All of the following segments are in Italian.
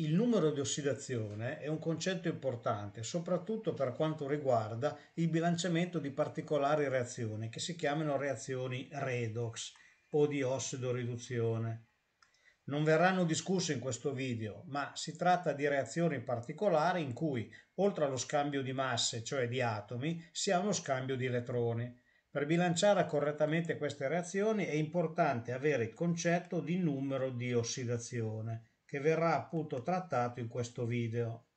Il numero di ossidazione è un concetto importante soprattutto per quanto riguarda il bilanciamento di particolari reazioni che si chiamano reazioni redox o di ossidoriduzione. Non verranno discusse in questo video, ma si tratta di reazioni particolari in cui, oltre allo scambio di masse, cioè di atomi, si ha uno scambio di elettroni. Per bilanciare correttamente queste reazioni è importante avere il concetto di numero di ossidazione che verrà appunto trattato in questo video.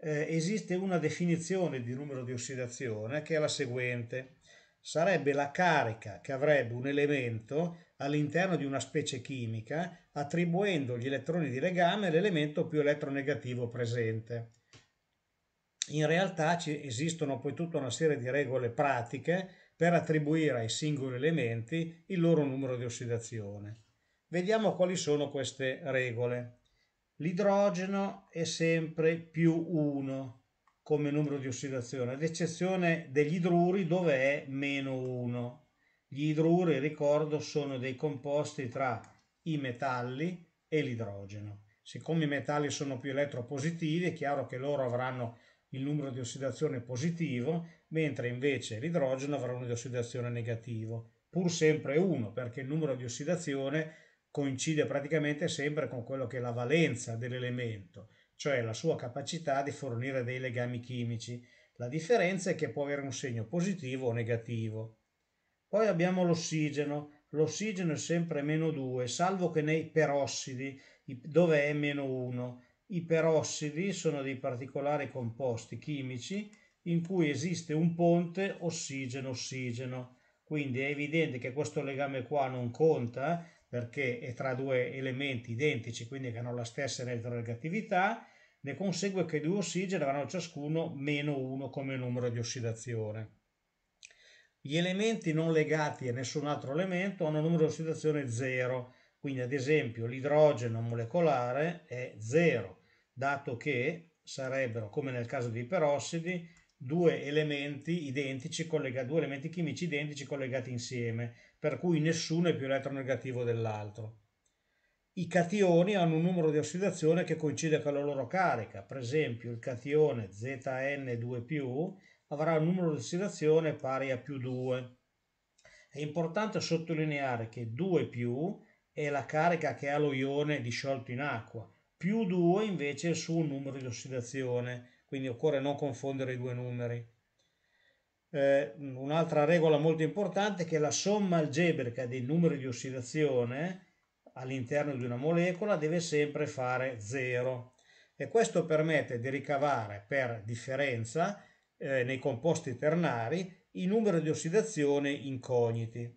Eh, esiste una definizione di numero di ossidazione che è la seguente. Sarebbe la carica che avrebbe un elemento all'interno di una specie chimica attribuendo gli elettroni di legame all'elemento più elettronegativo presente. In realtà ci esistono poi tutta una serie di regole pratiche per attribuire ai singoli elementi il loro numero di ossidazione. Vediamo quali sono queste regole. L'idrogeno è sempre più 1 come numero di ossidazione, ad eccezione degli idruri dove è meno 1. Gli idruri, ricordo, sono dei composti tra i metalli e l'idrogeno. Siccome i metalli sono più elettropositivi, è chiaro che loro avranno il numero di ossidazione positivo, mentre invece l'idrogeno avrà uno di ossidazione negativo, pur sempre 1, perché il numero di ossidazione è coincide praticamente sempre con quello che è la valenza dell'elemento, cioè la sua capacità di fornire dei legami chimici. La differenza è che può avere un segno positivo o negativo. Poi abbiamo l'ossigeno. L'ossigeno è sempre meno 2, salvo che nei perossidi, dove è meno 1. I perossidi sono dei particolari composti chimici in cui esiste un ponte ossigeno-ossigeno. Quindi è evidente che questo legame qua non conta perché è tra due elementi identici, quindi che hanno la stessa elettronegatività, ne consegue che i due ossigeni avranno ciascuno meno 1 come numero di ossidazione. Gli elementi non legati a nessun altro elemento hanno un numero di ossidazione 0, quindi ad esempio l'idrogeno molecolare è 0, dato che sarebbero, come nel caso dei perossidi, due elementi identici, collega, due elementi chimici identici collegati insieme, per cui nessuno è più elettronegativo dell'altro. I cationi hanno un numero di ossidazione che coincide con la loro carica, per esempio il catione Zn2+, avrà un numero di ossidazione pari a più 2. È importante sottolineare che 2 è la carica che ha lo ione disciolto in acqua, più 2 invece è il suo numero di ossidazione, quindi occorre non confondere i due numeri. Eh, un'altra regola molto importante è che la somma algebrica dei numeri di ossidazione all'interno di una molecola deve sempre fare 0 e questo permette di ricavare per differenza eh, nei composti ternari i numeri di ossidazione incogniti.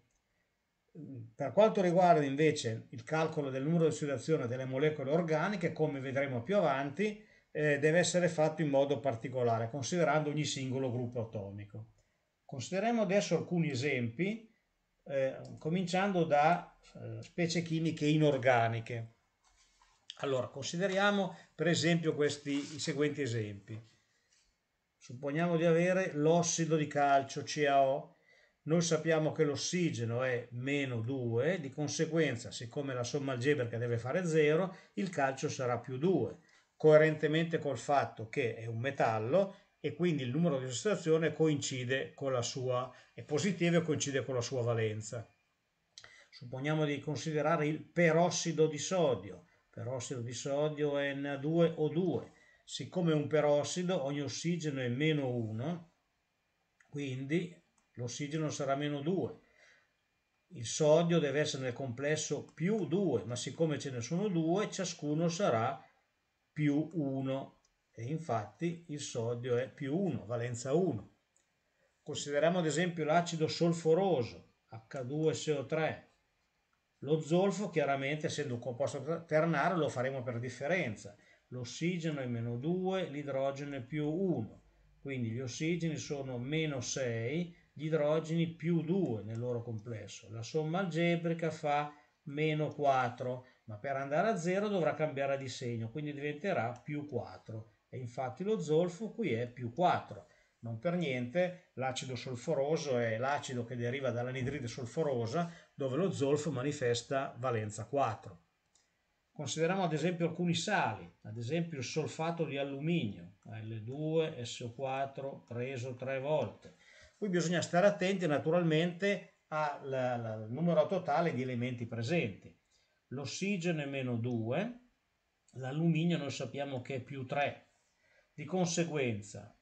Per quanto riguarda invece il calcolo del numero di ossidazione delle molecole organiche, come vedremo più avanti, eh, deve essere fatto in modo particolare, considerando ogni singolo gruppo atomico. Consideriamo adesso alcuni esempi, eh, cominciando da eh, specie chimiche inorganiche. Allora, consideriamo per esempio questi, i seguenti esempi. Supponiamo di avere l'ossido di calcio CaO, noi sappiamo che l'ossigeno è meno 2, di conseguenza, siccome la somma algebrica deve fare 0, il calcio sarà più 2 coerentemente col fatto che è un metallo e quindi il numero di associazione coincide con la sua, è positivo e coincide con la sua valenza. Supponiamo di considerare il perossido di sodio, perossido di sodio è Na2O2, siccome è un perossido ogni ossigeno è meno 1, quindi l'ossigeno sarà meno 2, il sodio deve essere nel complesso più 2, ma siccome ce ne sono 2 ciascuno sarà più 1 e infatti il sodio è più 1, valenza 1. Consideriamo ad esempio l'acido solforoso, H2SO3. Lo zolfo chiaramente essendo un composto ternario lo faremo per differenza. L'ossigeno è meno 2, l'idrogeno è più 1. Quindi gli ossigeni sono meno 6, gli idrogeni più 2 nel loro complesso. La somma algebrica fa meno 4 ma per andare a 0 dovrà cambiare di segno, quindi diventerà più 4. E infatti lo zolfo qui è più 4. Non per niente l'acido solforoso è l'acido che deriva dall'anidride solforosa, dove lo zolfo manifesta valenza 4. Consideriamo ad esempio alcuni sali, ad esempio il solfato di alluminio, Al2SO4 preso tre volte. Qui bisogna stare attenti naturalmente al, al numero totale di elementi presenti l'ossigeno è meno 2, l'alluminio noi sappiamo che è più 3, di conseguenza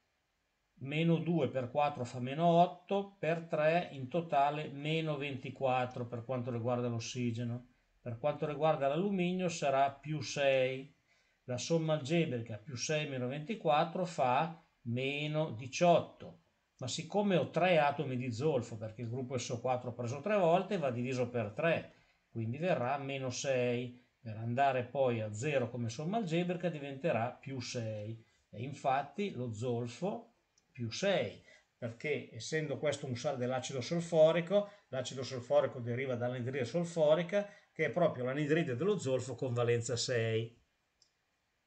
meno 2 per 4 fa meno 8, per 3 in totale meno 24 per quanto riguarda l'ossigeno. Per quanto riguarda l'alluminio sarà più 6. La somma algebrica più 6 meno 24 fa meno 18. Ma siccome ho 3 atomi di zolfo, perché il gruppo SO4 ho preso 3 volte, va diviso per 3 quindi verrà meno 6, per andare poi a 0 come somma algebrica diventerà più 6 e infatti lo zolfo più 6 perché essendo questo un sale dell'acido solforico, l'acido solforico deriva dall'anidride solforica che è proprio l'anidride dello zolfo con valenza 6.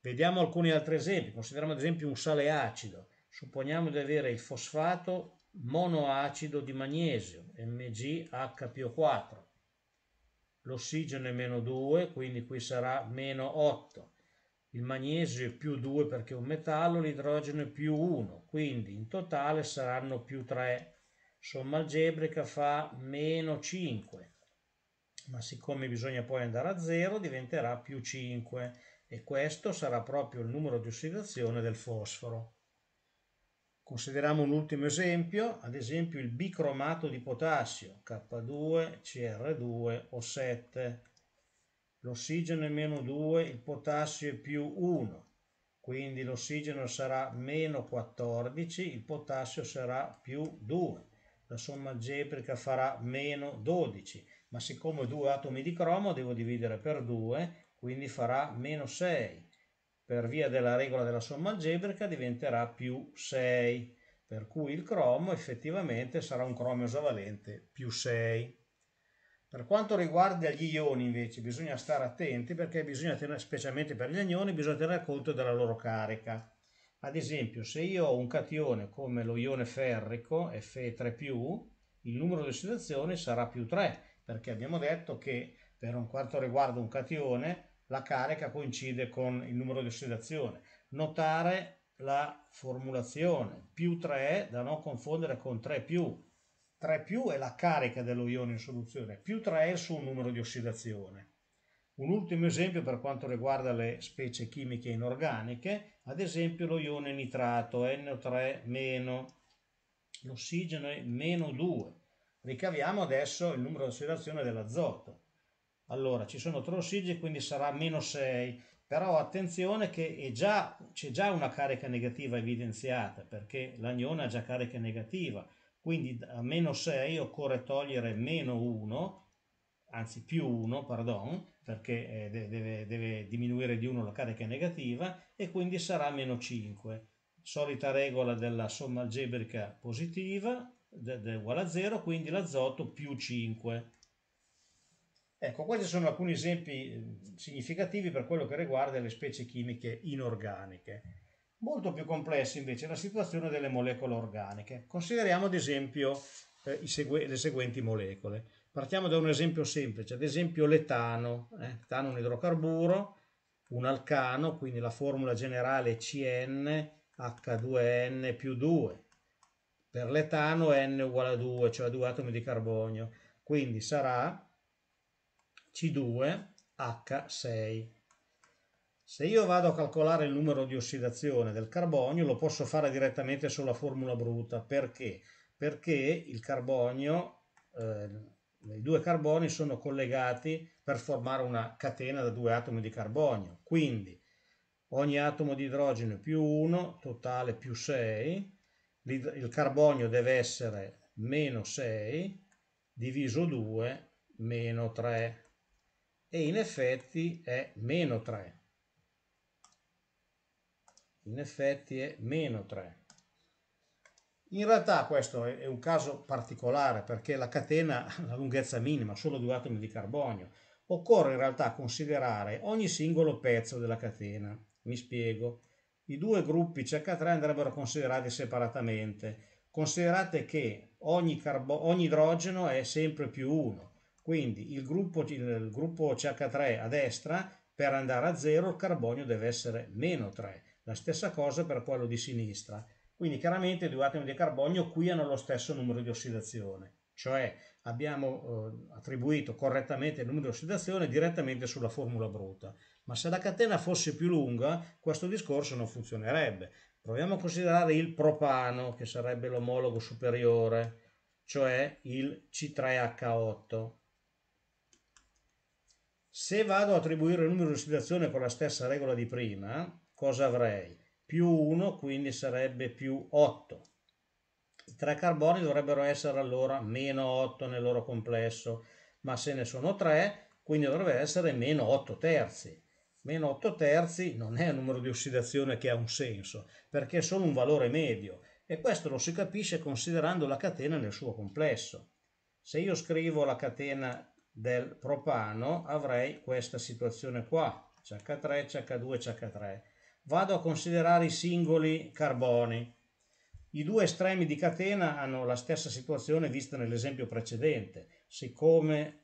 Vediamo alcuni altri esempi, consideriamo ad esempio un sale acido, supponiamo di avere il fosfato monoacido di magnesio, MgHPO4, l'ossigeno è meno 2, quindi qui sarà meno 8, il magnesio è più 2 perché è un metallo, l'idrogeno è più 1, quindi in totale saranno più 3. Somma algebrica fa meno 5, ma siccome bisogna poi andare a 0 diventerà più 5 e questo sarà proprio il numero di ossidazione del fosforo. Consideriamo un ultimo esempio, ad esempio il bicromato di potassio, K2Cr2 o 7. L'ossigeno è meno 2, il potassio è più 1, quindi l'ossigeno sarà meno 14, il potassio sarà più 2. La somma algebrica farà meno 12, ma siccome ho due atomi di cromo devo dividere per 2, quindi farà meno 6 per via della regola della somma algebrica diventerà più 6, per cui il cromo effettivamente sarà un cromio esavalente più 6. Per quanto riguarda gli ioni invece bisogna stare attenti perché bisogna tenere, specialmente per gli anioni, bisogna tenere conto della loro carica. Ad esempio se io ho un catione come lo ione ferrico Fe3+, il numero di ossidazioni sarà più 3 perché abbiamo detto che per un quanto riguarda un catione la carica coincide con il numero di ossidazione. Notare la formulazione, più 3 da non confondere con 3 più. 3 più è la carica dello ione in soluzione, più 3 è il suo numero di ossidazione. Un ultimo esempio per quanto riguarda le specie chimiche inorganiche, ad esempio lo ione nitrato, NO3-, l'ossigeno è meno 2. Ricaviamo adesso il numero di ossidazione dell'azoto allora, ci sono tre ossigeni, quindi sarà meno 6, però attenzione che già, c'è già una carica negativa evidenziata, perché l'anione ha già carica negativa, quindi a meno 6 occorre togliere meno 1, anzi più 1, pardon, perché eh, deve, deve diminuire di 1 la carica negativa, e quindi sarà meno 5. Solita regola della somma algebrica positiva, uguale a 0, quindi l'azoto più 5 Ecco, questi sono alcuni esempi eh, significativi per quello che riguarda le specie chimiche inorganiche. Molto più complessa invece è la situazione delle molecole organiche. Consideriamo ad esempio eh, segu le seguenti molecole. Partiamo da un esempio semplice, ad esempio l'etano. Eh? è un idrocarburo, un alcano, quindi la formula generale è CnH2n più 2. Per l'etano n uguale a 2, cioè 2 atomi di carbonio. Quindi sarà c2H6. Se io vado a calcolare il numero di ossidazione del carbonio lo posso fare direttamente sulla formula bruta. Perché? Perché il carbonio, eh, i due carboni sono collegati per formare una catena da due atomi di carbonio. Quindi ogni atomo di idrogeno è più 1, totale più 6, il carbonio deve essere meno 6 diviso 2 meno 3 e in effetti è meno 3. In effetti è meno 3. In realtà questo è un caso particolare perché la catena ha una lunghezza minima, solo due atomi di carbonio. Occorre in realtà considerare ogni singolo pezzo della catena. Mi spiego. I due gruppi CH3 andrebbero considerati separatamente. Considerate che ogni, ogni idrogeno è sempre più 1 quindi il gruppo, il gruppo CH3 a destra per andare a zero, il carbonio deve essere meno 3, la stessa cosa per quello di sinistra. Quindi chiaramente i due atomi di carbonio qui hanno lo stesso numero di ossidazione, cioè abbiamo eh, attribuito correttamente il numero di ossidazione direttamente sulla formula bruta. Ma se la catena fosse più lunga questo discorso non funzionerebbe. Proviamo a considerare il propano, che sarebbe l'omologo superiore, cioè il C3H8 se vado a attribuire il numero di oscillazione con la stessa regola di prima, cosa avrei? Più 1, quindi sarebbe più 8. I tre carboni dovrebbero essere allora meno 8 nel loro complesso, ma se ne sono 3, quindi dovrebbe essere meno 8 terzi. Meno 8 terzi non è un numero di ossidazione che ha un senso, perché è solo un valore medio, e questo lo si capisce considerando la catena nel suo complesso. Se io scrivo la catena del propano avrei questa situazione qua, CH3, CH2, CH3. Vado a considerare i singoli carboni. I due estremi di catena hanno la stessa situazione vista nell'esempio precedente. Siccome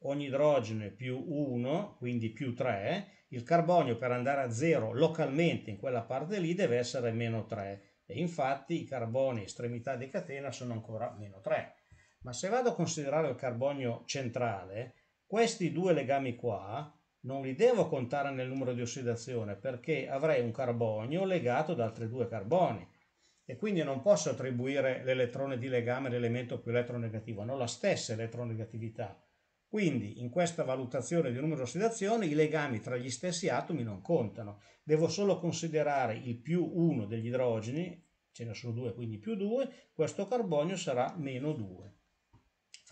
ogni idrogeno è più 1, quindi più 3, il carbonio per andare a 0 localmente in quella parte lì deve essere meno 3 e infatti i carboni estremità di catena sono ancora meno 3. Ma se vado a considerare il carbonio centrale, questi due legami qua non li devo contare nel numero di ossidazione perché avrei un carbonio legato ad altri due carboni e quindi non posso attribuire l'elettrone di legame all'elemento più elettronegativo, hanno la stessa elettronegatività. Quindi in questa valutazione di numero di ossidazione i legami tra gli stessi atomi non contano, devo solo considerare il più 1 degli idrogeni, ce ne sono due quindi più 2, questo carbonio sarà meno 2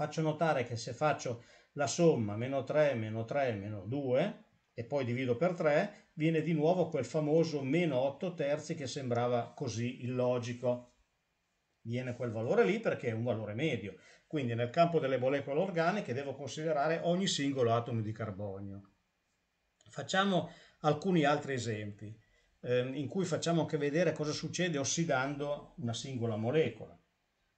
faccio notare che se faccio la somma meno 3 meno 3 meno 2 e poi divido per 3 viene di nuovo quel famoso meno 8 terzi che sembrava così illogico viene quel valore lì perché è un valore medio quindi nel campo delle molecole organiche devo considerare ogni singolo atomo di carbonio facciamo alcuni altri esempi ehm, in cui facciamo anche vedere cosa succede ossidando una singola molecola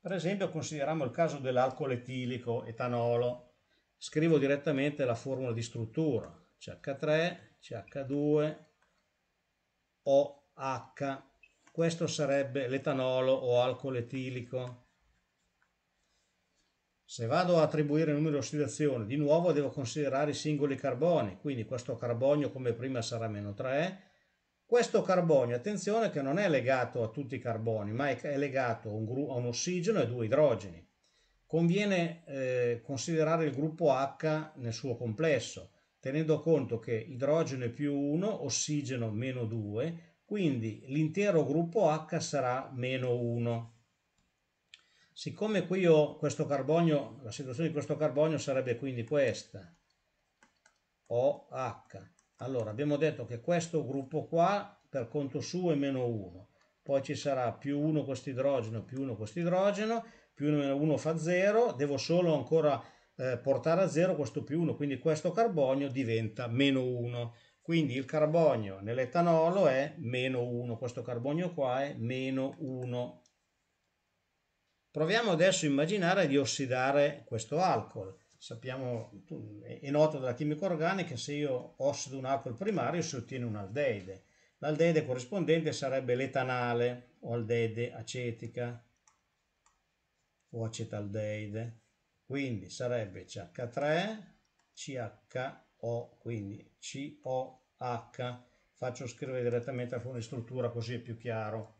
per esempio consideriamo il caso dell'alcol etilico, etanolo. Scrivo direttamente la formula di struttura, CH3, CH2, OH. Questo sarebbe l'etanolo o alcol etilico. Se vado a attribuire il numero di ossidazione, di nuovo devo considerare i singoli carboni, quindi questo carbonio come prima sarà meno 3, questo carbonio, attenzione che non è legato a tutti i carboni, ma è legato a un, ossigeno e a due idrogeni. Conviene eh, considerare il gruppo H nel suo complesso, tenendo conto che idrogeno è più 1, ossigeno meno 2, quindi l'intero gruppo H sarà meno 1. Siccome qui ho questo carbonio, la situazione di questo carbonio sarebbe quindi questa, OH, allora, abbiamo detto che questo gruppo qua per conto suo è meno 1, poi ci sarà più 1 questo idrogeno, più 1 questo idrogeno, più 1 meno 1 fa 0, devo solo ancora eh, portare a 0 questo più 1, quindi questo carbonio diventa meno 1. Quindi il carbonio nell'etanolo è meno 1, questo carbonio qua è meno 1. Proviamo adesso a immaginare di ossidare questo alcol sappiamo, è noto dalla chimica organica, se io ossido un alcol primario si ottiene un aldeide. L'aldeide corrispondente sarebbe l'etanale o aldeide acetica o acetaldeide. Quindi sarebbe CH3CHO, quindi COH. Faccio scrivere direttamente la fondo struttura così è più chiaro.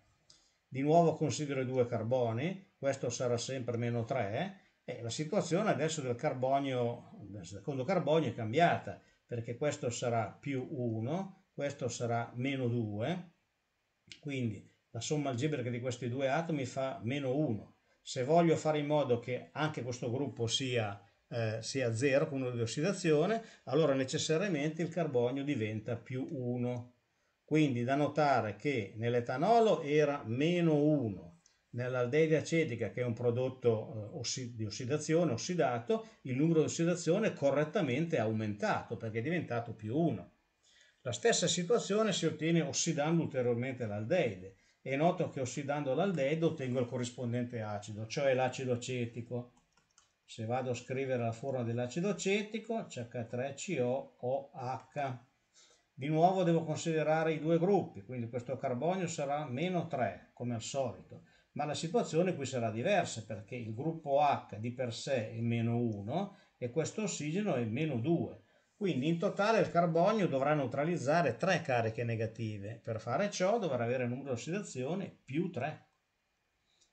Di nuovo considero i due carboni, questo sarà sempre meno 3, eh, la situazione adesso del carbonio, del secondo carbonio è cambiata, perché questo sarà più 1, questo sarà meno 2, quindi la somma algebrica di questi due atomi fa meno 1. Se voglio fare in modo che anche questo gruppo sia, eh, sia 0 con 1 di ossidazione, allora necessariamente il carbonio diventa più 1. Quindi da notare che nell'etanolo era meno 1, Nell'aldeide acetica, che è un prodotto eh, di ossidazione, ossidato, il numero di ossidazione è correttamente aumentato perché è diventato più 1. La stessa situazione si ottiene ossidando ulteriormente l'aldeide. È noto che ossidando l'aldeide ottengo il corrispondente acido, cioè l'acido acetico. Se vado a scrivere la forma dell'acido acetico, CH3COOH. Di nuovo devo considerare i due gruppi, quindi questo carbonio sarà meno 3, come al solito ma la situazione qui sarà diversa perché il gruppo H di per sé è meno 1 e questo ossigeno è meno 2. Quindi in totale il carbonio dovrà neutralizzare 3 cariche negative. Per fare ciò dovrà avere il numero di ossidazione più 3.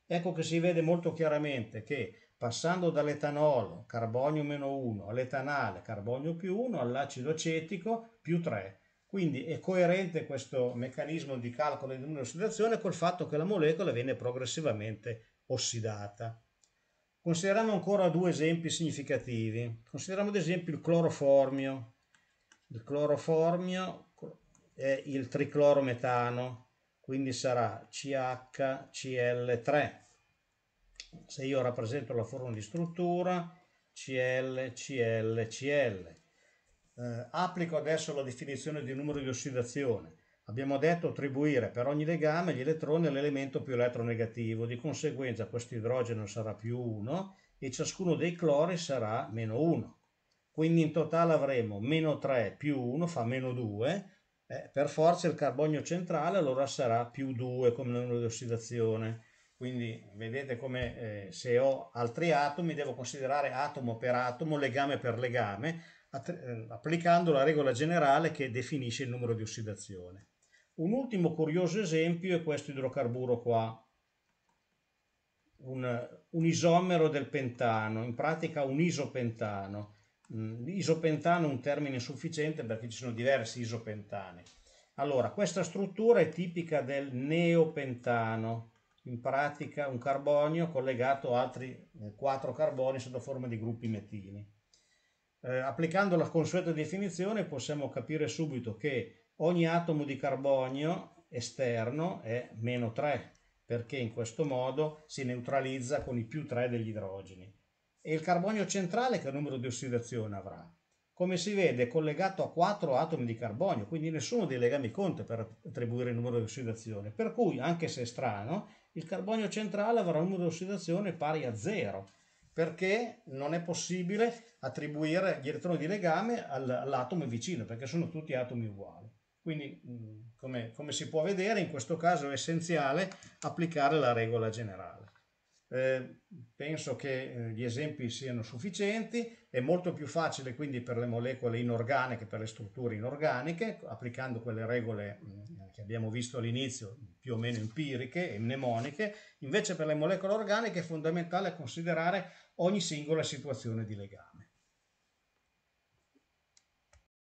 Ecco che si vede molto chiaramente che passando dall'etanolo, carbonio meno 1, all'etanale, carbonio più 1, all'acido acetico più 3, quindi è coerente questo meccanismo di calcolo di numero di ossidazione col fatto che la molecola viene progressivamente ossidata. Consideriamo ancora due esempi significativi. Consideriamo ad esempio il cloroformio. Il cloroformio è il triclorometano, quindi sarà CHCl3. Se io rappresento la forma di struttura, ClClCl eh, applico adesso la definizione di numero di ossidazione. Abbiamo detto attribuire per ogni legame gli elettroni all'elemento più elettronegativo, di conseguenza questo idrogeno sarà più 1 e ciascuno dei clori sarà meno 1. Quindi in totale avremo meno 3 più 1 fa meno 2, eh, per forza il carbonio centrale allora sarà più 2 come numero di ossidazione. Quindi vedete come eh, se ho altri atomi devo considerare atomo per atomo, legame per legame, Ehm, applicando la regola generale che definisce il numero di ossidazione. Un ultimo curioso esempio è questo idrocarburo qua, un, un isomero del pentano, in pratica un isopentano. Mm, isopentano è un termine insufficiente perché ci sono diversi isopentani. Allora, questa struttura è tipica del neopentano, in pratica un carbonio collegato a altri eh, quattro carboni sotto forma di gruppi metini eh, applicando la consueta definizione possiamo capire subito che ogni atomo di carbonio esterno è meno 3 perché in questo modo si neutralizza con i più 3 degli idrogeni. E il carbonio centrale che numero di ossidazione avrà? Come si vede è collegato a 4 atomi di carbonio, quindi nessuno dei legami conta per attribuire il numero di ossidazione, per cui anche se è strano, il carbonio centrale avrà un numero di ossidazione pari a 0 perché non è possibile attribuire gli elettroni di legame all'atomo vicino, perché sono tutti atomi uguali. Quindi, come, come, si può vedere, in questo caso è essenziale applicare la regola generale. Eh, penso che eh, gli esempi siano sufficienti, è molto più facile quindi per le molecole inorganiche, per le strutture inorganiche, applicando quelle regole che abbiamo visto all'inizio, più o meno empiriche e mnemoniche, invece per le molecole organiche è fondamentale considerare ogni singola situazione di legame.